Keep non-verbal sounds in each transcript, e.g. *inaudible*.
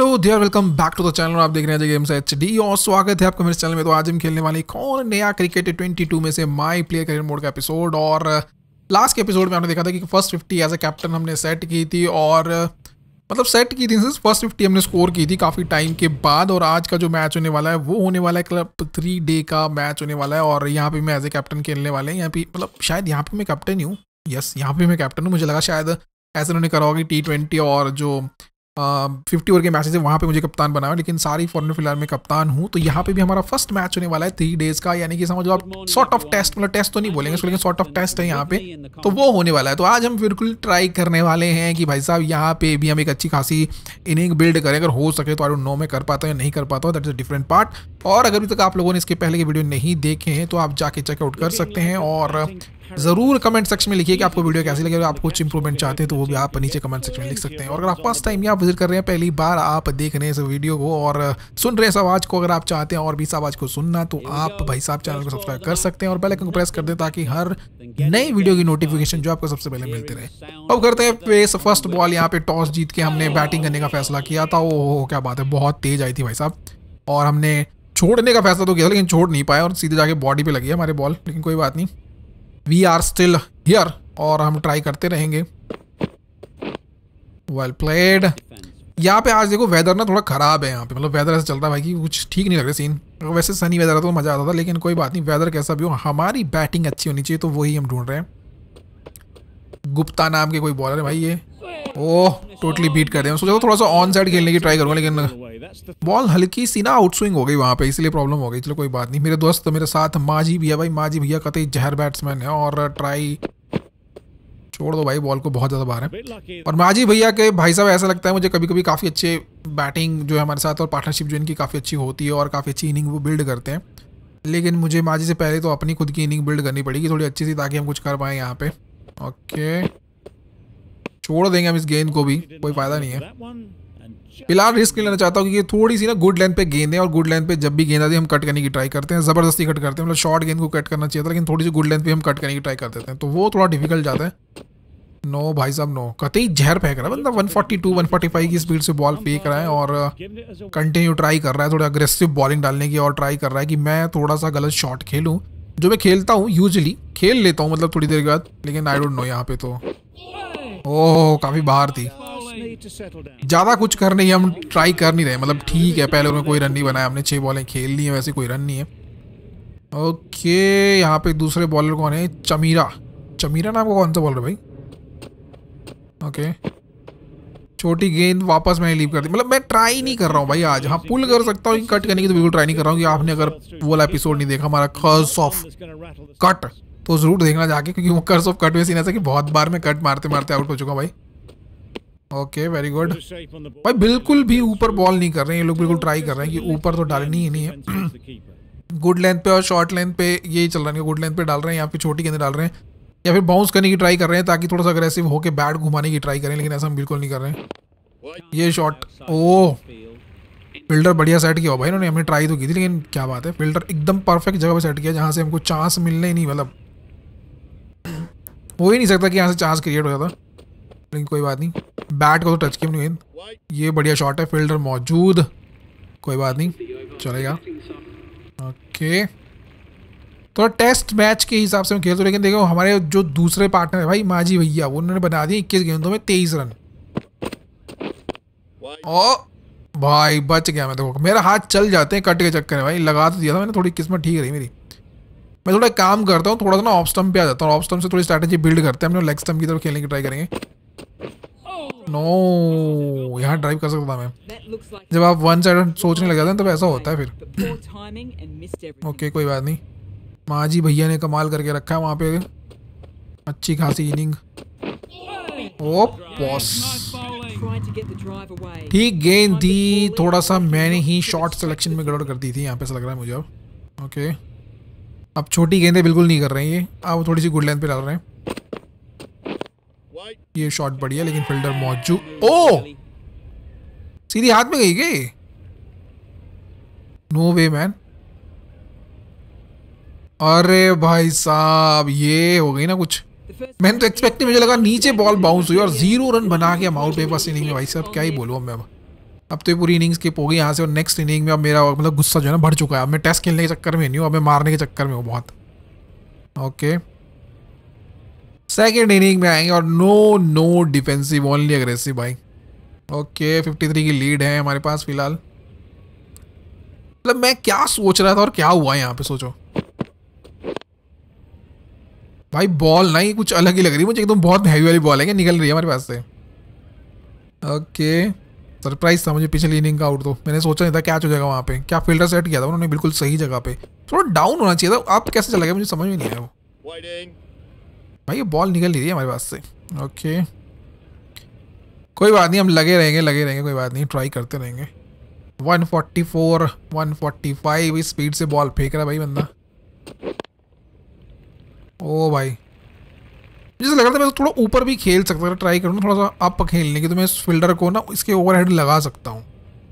Hello dear welcome back to the channel आप देख रहे हैं गेम्स एच डी और स्वागत है आपका मेरे चैनल में तो आज हम खेलने वाले एक और नया क्रिकेट 22 में से माई प्लेयर करियर मोड का एपिसोड और लास्ट uh, के एपिसोड में हमने देखा था कि first fifty as a captain हमने सेट की थी और uh, मतलब सेट की थी फर्स्ट फिफ्टी हमने स्कोर की थी काफ़ी टाइम के बाद और आज का जो मैच होने वाला है वो होने वाला है क्लब थ्री डे का मैच होने वाला है और यहाँ पे मैं एज ए कैप्टन खेलने वाले हैं यहाँ पे मतलब शायद यहाँ पे मैं कैप्टन ही हूँ यस यहाँ पर मैं कैप्टन हूँ मुझे लगा शायद ऐसे उन्होंने करा होगी टी ट्वेंटी और जो फिफ्टी um, ओवर के मैचेज है वहाँ पे मुझे कप्तान बनाया लेकिन सारी फॉरन फिलहाल में कप्तान हूँ तो यहाँ पे भी हमारा फर्स्ट मैच होने वाला है थ्री डेज का यानी कि समझो आप सॉर्ट ऑफ टेस्ट मतलब टेस्ट तो नहीं बोलेंगे लेकिन सॉर्ट ऑफ टेस्ट है यहाँ पे तो वो होने वाला है तो आज हम बिल्कुल ट्राई करने वाले हैं कि भाई साहब यहाँ पे भी हम एक अच्छी खासी इनिंग बिल्ड करें अगर हो सके तो आई नो में कर पाता हूँ या नहीं कर पाता हूँ that is a different part और अगर अभी तक आप लोगों ने इसके पहले के वीडियो नहीं देखे हैं तो आप जाके चेकआउट कर सकते हैं और ज़रूर कमेंट सेक्शन में लिखिए कि आपको वीडियो कैसी लगी अगर आप कुछ इंप्रूवमेंट चाहते हैं तो वो भी आप नीचे कमेंट सेक्शन में लिख सकते हैं और अगर आप फर्स्ट टाइम यहाँ विजिट कर रहे हैं पहली बार आप देख रहे हैं इस वीडियो को और सुन रहे हैं इस आवाज़ को अगर आप चाहते हैं और भी इस आवाज़ को सुनना तो आप भाई साहब चैनल को सब्सक्राइब कर सकते हैं और पहले को प्रेस कर दें ताकि हर नई वीडियो की नोटिफिकेशन जो आपको सबसे पहले मिलते रहे अब करते हैं पेस फर्स्ट बॉल यहाँ पे टॉस जीत के हमने बैटिंग करने का फैसला किया था ओहो क्या बात है बहुत तेज आई थी भाई साहब और हमने छोड़ने का फैसला तो किया लेकिन छोड़ नहीं पाया और सीधे जाके बॉडी पे लगी हमारे बॉल लेकिन कोई बात नहीं वी आर स्टिल हियर और हम ट्राई करते रहेंगे वेल प्लेड यहाँ पे आज देखो वेदर ना थोड़ा ख़राब है यहाँ पे मतलब वेदर ऐसा चलता है भाई कि कुछ ठीक नहीं लग रहा सीन वैसे सनी वेदर तो मज़ा आता था लेकिन कोई बात नहीं वेदर कैसा भी हो हमारी बैटिंग अच्छी होनी चाहिए तो वही हम ढूंढ रहे हैं गुप्ता नाम के कोई बॉलर है भाई ये ओह टोटली बीट कर दिया सोचा थोड़ा सा ऑन साइड खेलने की ट्राई करूंगा लेकिन बॉल हल्की सी ना आउट स्विंग हो गई वहाँ पे इसलिए प्रॉब्लम हो गई चलो कोई बात नहीं मेरे दोस्त मेरे साथ माजी भैया भाई माजी भैया कतई जहर बैट्समैन है और ट्राई छोड़ दो भाई बॉल को बहुत ज़्यादा बाहर है और माजी भैया के भाई साहब ऐसा लगता है मुझे कभी कभी काफ़ी अच्छे बैटिंग जो है हमारे साथ और पार्टनरशिप जो इनकी काफ़ी अच्छी होती है और काफ़ी अच्छी इनिंग वो बिल्ड करते हैं लेकिन मुझे माजी से पहले तो अपनी खुद की इनिंग बिल्ड करनी पड़ेगी थोड़ी अच्छी सी ताकि हम कुछ कर पाएँ यहाँ पे ओके छोड़ देंगे हम इस गेंद को भी कोई फायदा नहीं है फिलहाल रिस्क नहीं लेना चाहता हूँ क्योंकि थोड़ी सी ना गुड लेंथ पे गेंद है और गुड लेंथ पे जब भी गेंद आती है हम कट करने की ट्राई करते हैं ज़बरदस्ती कट करते हैं मतलब शॉर्ट गेंद को कट करना चाहिए था लेकिन थोड़ी सी गुड लेंथ पे हम कट करने की ट्राई करते हैं तो वो थोड़ा डिफिकल्ट जाता है नो भाई साहब नो no. कतई जहर फेंक रहा है बंदा 142 145 की स्पीड से बॉल फेंक रहा है और कंटिन्यू ट्राई कर रहा है थोड़ा अग्रेसिव बॉलिंग डालने की और ट्राई कर रहा है कि मैं थोड़ा सा गलत शॉट खेलूँ जो मैं खेलता हूँ यूजली खेल लेता हूँ मतलब थोड़ी देर के बाद लेकिन आई डोंट नो यहाँ पे तो ओह काफी बाहर थी ज्यादा कुछ कर नहीं हम ट्राई कर नहीं रहे मतलब ठीक है पहले उन्होंने कोई रन नहीं बनाया हमने छह बॉलें खेल ली है वैसे कोई रन नहीं है ओके यहाँ पे दूसरे बॉलर कौन है चमीरा चमीरा नाम को कौन सा बॉलर भाई ओके छोटी गेंद वापस मैंने लीव कर दी मतलब मैं ट्राई नहीं कर रहा हूँ भाई आज हाँ पुल कर सकता हूँ कट करने की तो बिल्कुल ट्राई नहीं कर रहा हूँ कि आपने अगर वो वाला एपिसोड नहीं देखा हमारा खर्स ऑफ कट तो ज़रूर देखना जाके क्योंकि वो कर्स ऑफ कट में सीन ऐसा कि बहुत बार मैं कट मारते मारते आउट हो चुका भाई ओके वेरी गुड भाई बिल्कुल भी ऊपर बॉल नहीं कर रहे हैं ये लोग बिल्कुल ट्राई कर रहे हैं कि ऊपर तो डालनी ही नहीं है गुड *clears throat* लेंथ पे और शॉर्ट लेंथ पे यही चल रहा है गुड लेंथ पे डाल रहे हैं या फिर छोटी गेंदें डाल रहे हैं या फिर बाउंस करने की ट्राई कर रहे हैं ताकि थोड़ा सा अग्रेसिव होकर बैट घुमाने की ट्राई करें लेकिन ऐसा हम बिल्कुल नहीं कर रहे हैं ये शॉट ओ फिल्टर बढ़िया सेट किया भाई इन्होंने हमने ट्राई तो की थी लेकिन क्या बात है फिल्टर एकदम परफेक्ट जगह पर सेट किया जहाँ से हमको चांस मिलने ही नहीं मतलब हो ही नहीं सकता कि यहाँ से चांस क्रिएट हो जाता लेकिन कोई बात नहीं बैट को तो टच किया नहीं ये बढ़िया शॉट है फील्डर मौजूद कोई बात नहीं चलेगा ओके तो टेस्ट मैच के हिसाब से हम खेलते लेकिन देखो हमारे जो दूसरे पार्टनर है भाई माजी भैया उन्होंने बना दिए इक्कीस गेंदों में तेईस रन ओ भाई बच गया मैं देखो तो। मेरा हाथ चल जाते हैं कट के चक्कर में भाई लगा तो दिया था मैंने थोड़ी किस्मत ठीक रही मेरी मैं थोड़ा काम करता हूँ थोड़ा सा ना ऑफ स्टम्प पे आ जाता हूँ ऑफ स्टम्प से थोड़ी स्ट्रैटेजी बिल्ड करते हैं हम लोग लेग स्टम्प की तरफ खेलने की ट्राई करेंगे नो no, यहाँ ड्राइव कर सकता मैं जब आप वन साइड सोचने लग जाते हैं तब तो ऐसा होता है फिर ओके कोई बात नहीं माँ जी भैया ने कमाल करके रखा है वहाँ पे अच्छी खासी इनिंग oh, ठीक गेंद थी थोड़ा सा मैंने ही शॉर्ट सिलेक्शन में गड़बड़ कर दी थी यहाँ पे ऐसा लग रहा है मुझे अब ओके okay. अब छोटी गेंदें बिल्कुल नहीं कर रहे हैं ये अब थोड़ी सी गुड लेंथ पे डाल रहे हैं ये शॉट बढ़िया लेकिन फिल्डर मौजूद ओ सीधी हाथ में गई गई नो वे मैन अरे भाई साहब ये हो गई ना कुछ मैंने तो एक्सपेक्ट मुझे लगा नीचे बॉल बाउंस हुई और जीरो रन बना के हम आउट पास बस इनिंग में भाई साहब क्या ही बोलूँ मैं अब तो ये पूरी इनिंग्स की हो गई यहाँ से और नेक्स्ट इनिंग में अब मेरा मतलब गुस्सा जो है ना बढ़ चुका है अब मैं टेस्ट खेलने के चक्कर में नहीं हूँ अब मैं मारने के चक्कर में हूँ बहुत ओके सेकेंड इनिंग में आएंगे और no no defensive only aggressive भाई ओके फिफ्टी थ्री की लीड है हमारे पास फिलहाल मतलब मैं क्या सोच रहा था और क्या हुआ यहाँ पे सोचो भाई बॉल ना ही कुछ अलग ही लग रही है मुझे एकदम बहुत हैवी वाली बॉल है क्या निकल रही है हमारे पास से ओके okay. सरप्राइज था मुझे पिछली इनिंग का आउट तो मैंने सोचा नहीं था कैच हो जाएगा वहाँ पे क्या फील्डर सेट किया था उन्होंने बिल्कुल सही जगह पे थोड़ा डाउन होना चाहिए था आप कैसे चला गया मुझे समझ में नहीं आया वो भाई ये बॉल निकल नहीं रही है हमारे पास से ओके कोई बात नहीं हम लगे रहेंगे लगे रहेंगे कोई बात नहीं ट्राई करते रहेंगे 144 145 इस स्पीड से बॉल फेंक रहा है भाई बंदा ओ भाई मुझे लग रहा था मैं थोड़ा ऊपर भी खेल सकता था ट्राई करूँ थोड़ा सा अप खेलने की तो मैं इस फील्डर को ना इसके ओवर हेड लगा सकता हूँ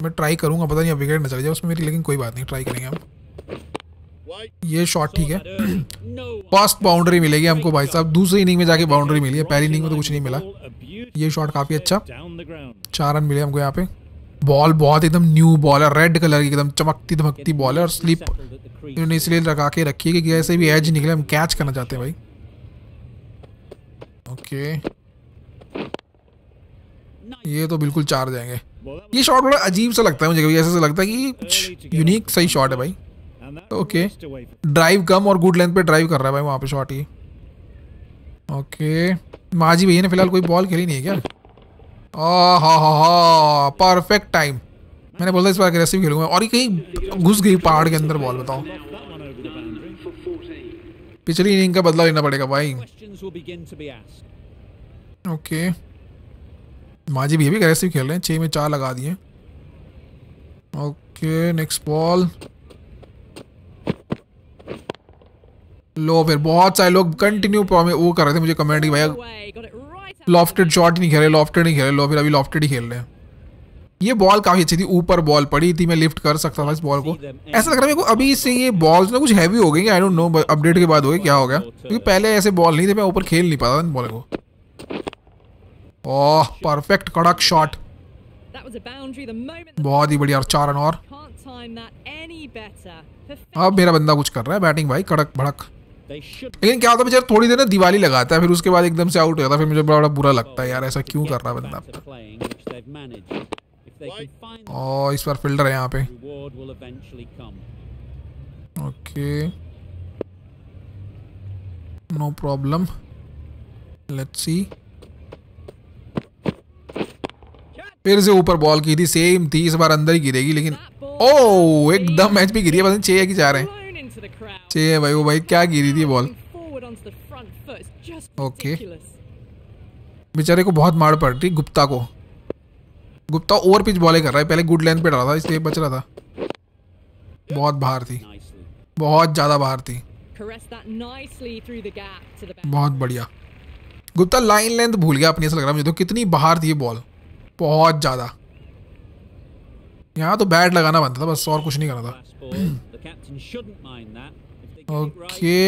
मैं ट्राई करूँगा पता नहीं अब विकेट न चले जाए उसमें मेरी लेकिन कोई बात नहीं ट्राई करेंगे हम ये शॉट ठीक है फर्स्ट *coughs* बाउंड्री मिलेगी हमको भाई साहब दूसरी इनिंग में जाके बाउंड्री मिली है पहली इनिंग में तो कुछ नहीं मिला ये शॉट काफ़ी अच्छा चार रन मिले हमको यहाँ पे बॉल बहुत एकदम न्यू बॉल है रेड कलर की एकदम चमकती धमकती बॉल है और स्लिप इन्होंने इसलिए लगा के रखी है कि ऐसे भी एज निकले हम कैच करना चाहते हैं भाई ओके ये तो बिल्कुल चार जाएंगे ये शॉट बड़ा अजीब सा लगता है मुझे कभी ऐसा लगता है कि कुछ यूनिक सही शॉट है भाई ओके ड्राइव कम और गुड लेंथ पे ड्राइव कर रहा है भाई वहाँ पे शॉट ही ओके माजी भैया ने फिलहाल कोई बॉल खेली नहीं है क्या हा परफेक्ट टाइम मैंने बोला इस बार अग्रेसिव खेलूंगा और ये कहीं घुस गई पहाड़ के अंदर बॉल बताओ पिछली इनिंग का बदलाव लेना पड़ेगा भाई ओके माजी भी भी अग्रेसिव खेल रहे हैं छः में चार लगा दिए ओके नेक्स्ट बॉल लो फिर बहुत सारे लोग कंटिन्यू वो कर रहे थे मुझे कमेंट की भैया लॉफ्टेड शॉट नहीं खेल रहे लॉफ्टेड नहीं खेल रहे लो फिर अभी लॉफ्टेड ही खेल रहे हैं ये बॉल काफ़ी अच्छी थी ऊपर बॉल पड़ी थी मैं लिफ्ट कर सकता था इस बॉल को ऐसा लग रहा है मेरे को अभी से ये बॉल्स ना कुछ हैवी हो गई आई डोंट नो अपडेट के बाद हो गया क्या हो गया क्योंकि पहले ऐसे बॉल नहीं थे मैं ऊपर खेल नहीं पाता था बॉल को ओह परफेक्ट कड़क शॉट बहुत ही बढ़िया चार रन और अब मेरा बंदा कुछ कर रहा है बैटिंग भाई कड़क भड़क लेकिन क्या होता है बेचारा थोड़ी देर ना दिवाली लगाता है फिर उसके बाद एकदम से आउट हो जाता है फिर मुझे बड़ा बुरा लगता है यार ऐसा क्यों कर रहा है बंदा और oh, इस बार फील्डर है यहाँ पे okay no problem let's see फिर से ऊपर बॉल की थी सेम थी इस बार अंदर ही गिरेगी लेकिन ओ एकदम मैच भी गिरी है छह की जा रहे हैं छह है भाई वो भाई क्या गिरी थी बॉल ओके बेचारे को बहुत मार पड़ रही गुप्ता को गुप्ता ओवर पिच बॉले कर रहा है पहले गुड लेंथ पे रहा था इसलिए बच रहा था बहुत बाहर थी बहुत ज़्यादा बाहर थी बहुत बढ़िया गुप्ता लाइन लेंथ भूल गया अपनी ऐसा लग रहा है मुझे तो कितनी बाहर थी ये बॉल बहुत ज़्यादा यहाँ तो बैट लगाना बनता था बस और कुछ नहीं करना था ओके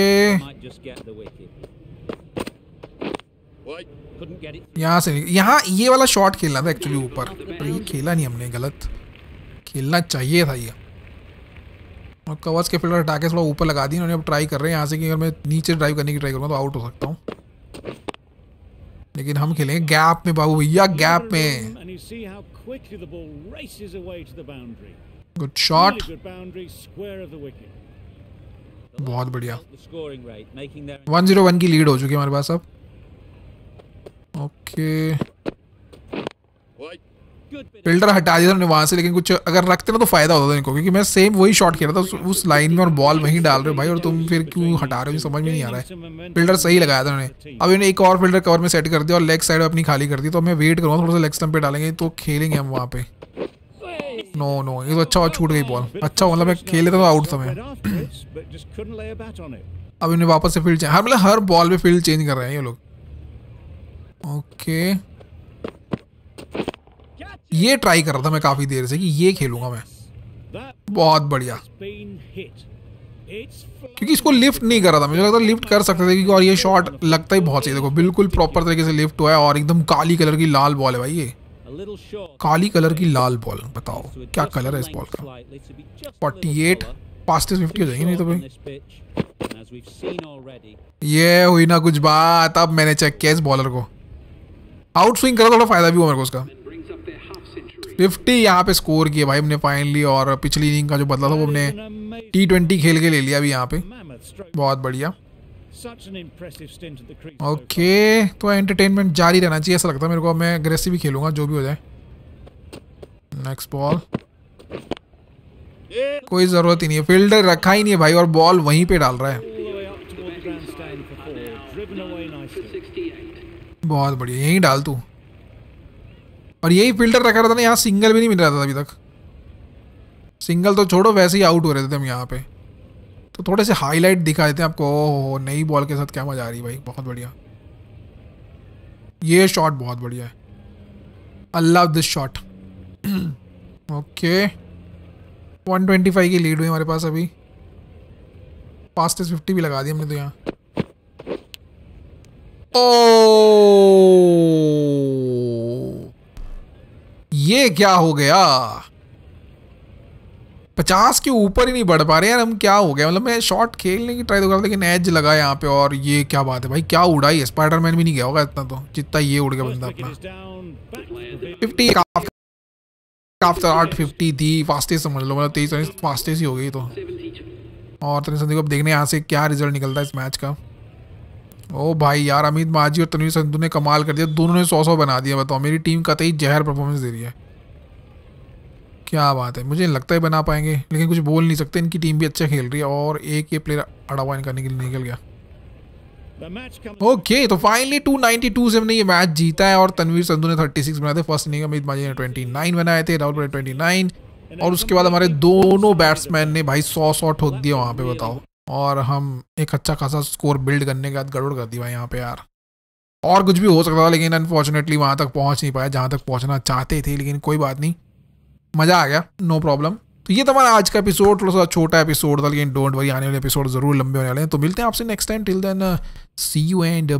यहाँ से यहाँ ये वाला शॉट खेलना था एक्चुअली ऊपर पर ये खेला नहीं हमने गलत खेलना चाहिए था ये और कवर्स के फिल्टर हटा के थोड़ा ऊपर लगा दी उन्होंने अब ट्राई कर रहे हैं यहाँ से कि अगर मैं नीचे ड्राइव करने की ट्राई करूँगा तो आउट हो सकता हूँ लेकिन हम खेलेंगे गैप में बाबू भैया गैप में you see how quickly the ball races away to the boundary. Good shot. Really good boundary, square of the wicket. बहुत बढ़िया 101 की लीड हो चुकी है हमारे पास अब ओके okay. फिल्टर हटा दिया था वहां से लेकिन कुछ अगर रखते ना तो फायदा होता था इनको क्योंकि मैं सेम वही शॉट खेला था उस लाइन में और बॉल वहीं डाल रहे हो भाई और तुम फिर क्यों हटा रहे हो समझ में नहीं आ रहा है फिल्टर सही लगाया था उन्होंने अब इन्हें एक और फिल्टर कवर में सेट कर दिया और लेग साइड अपनी खाली कर दी तो मैं वेट करूँगा थोड़ा सा लेग स्टम्प पे डालेंगे तो खेलेंगे हम वहाँ पे नो नो ये तो अच्छा और छूट गई बॉल अच्छा मतलब मैं खेल लेता तो आउट था मैं अब इन्हें वापस से फील्ड चेंज हर मतलब हर बॉल में फील्ड चेंज कर रहे हैं ये लोग ओके ये ट्राई कर रहा था मैं काफ़ी देर से कि ये खेलूंगा मैं बहुत बढ़िया क्योंकि इसको लिफ्ट नहीं कर रहा था मुझे लगता लिफ्ट कर सकते थे क्योंकि और ये शॉट लगता ही बहुत सही देखो बिल्कुल प्रॉपर तरीके से लिफ्ट हुआ है और एकदम काली कलर की लाल बॉल है भाई ये काली कलर की लाल बॉल बताओ क्या कलर है इस बॉल का फोर्टी एट पास्ट फिफ्टी हो जाएगी नहीं तो भाई ये हुई ना कुछ बात अब मैंने चेक किया इस बॉलर को आउट स्विंग करा थोड़ा फायदा भी हुआ मेरे को उसका फिफ्टी यहाँ पे स्कोर किया भाई हमने फाइनली और पिछली इनिंग का जो बदला था वो हमने टी ट्वेंटी खेल के ले लिया अभी यहाँ पे बहुत बढ़िया ओके okay, तो एंटरटेनमेंट जारी रहना चाहिए ऐसा लगता है मेरे को मैं अग्रेसिव ही खेलूंगा जो भी हो जाए नेक्स्ट बॉल कोई ज़रूरत ही नहीं है फील्डर रखा ही नहीं है भाई और बॉल वहीं पे डाल रहा है बहुत बढ़िया यहीं डाल तू और यही फिल्टर रखा रहता ना यहाँ सिंगल भी नहीं मिल रहा था अभी तक सिंगल तो छोड़ो वैसे ही आउट हो रहे थे हम यहाँ पे तो थोड़े से हाईलाइट दिखा देते हैं आपको हो नई बॉल के साथ क्या मज़ा आ रही भाई बहुत बढ़िया ये शॉट बहुत बढ़िया है I love this shot okay 125 की लीड हुई हमारे पास अभी फास्टेस्ट 50 भी लगा दी हमने तो यहाँ ओ oh! ये क्या हो गया पचास के ऊपर ही नहीं बढ़ पा रहे यार हम क्या हो गया मतलब मैं शॉट खेलने की ट्राई तो कर रहा लेकिन एज लगा यहाँ पे और ये क्या बात है भाई क्या उड़ाई ही स्पाइडरमैन भी नहीं गया होगा इतना तो जितना ये उड़ गया बंदा अपना फिफ्टी आफ्टर आठ फिफ्टी थी फास्टेस्ट समझ लो मतलब तेईस फास्टेस्ट ही हो गई तो और तरह संदीप अब देखने यहाँ से क्या रिजल्ट निकलता है इस मैच का ओ भाई यार अमित माझी और तनवीर संधू ने कमाल कर दिया दोनों ने सौ सौ बना दिया बताओ मेरी टीम कतई तो जहर परफॉर्मेंस दे रही है क्या बात है मुझे लगता है बना पाएंगे लेकिन कुछ बोल नहीं सकते इनकी टीम भी अच्छा खेल रही है और एक ये प्लेयर अड़ा हुआ करने के लिए निकल गया ओके तो फाइनली 292 से हमने ये मैच जीता है और तनवीर संधू ने 36 बनाए थे फर्स्ट इनिंग अमित माजी ने 29 बनाए थे राहुल ने 29 और उसके बाद हमारे दोनों बैट्समैन ने भाई सौ सौ ठोक दिया वहाँ पे बताओ और हम एक अच्छा खासा स्कोर बिल्ड करने के बाद गड़बड़ कर दी भाई यहाँ पे यार और कुछ भी हो सकता था लेकिन अनफॉर्चुनेटली वहाँ तक पहुँच नहीं पाया जहाँ तक पहुँचना चाहते थे लेकिन कोई बात नहीं मज़ा आ गया नो प्रॉब्लम तो ये तुम्हारा आज का एपिसोड थोड़ा सा छोटा एपिसोड था लेकिन डोंट वरी आने वाले एपिसोड ज़रूर लंबे होने वाले हैं तो मिलते हैं आपसे next time till then see you and